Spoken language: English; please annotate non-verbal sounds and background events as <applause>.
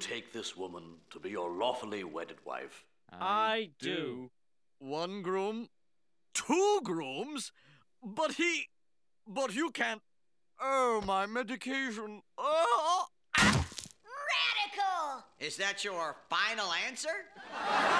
take this woman to be your lawfully wedded wife? I do. One groom, two grooms, but he, but you can't. Oh, my medication. Oh. Radical! Is that your final answer? <laughs>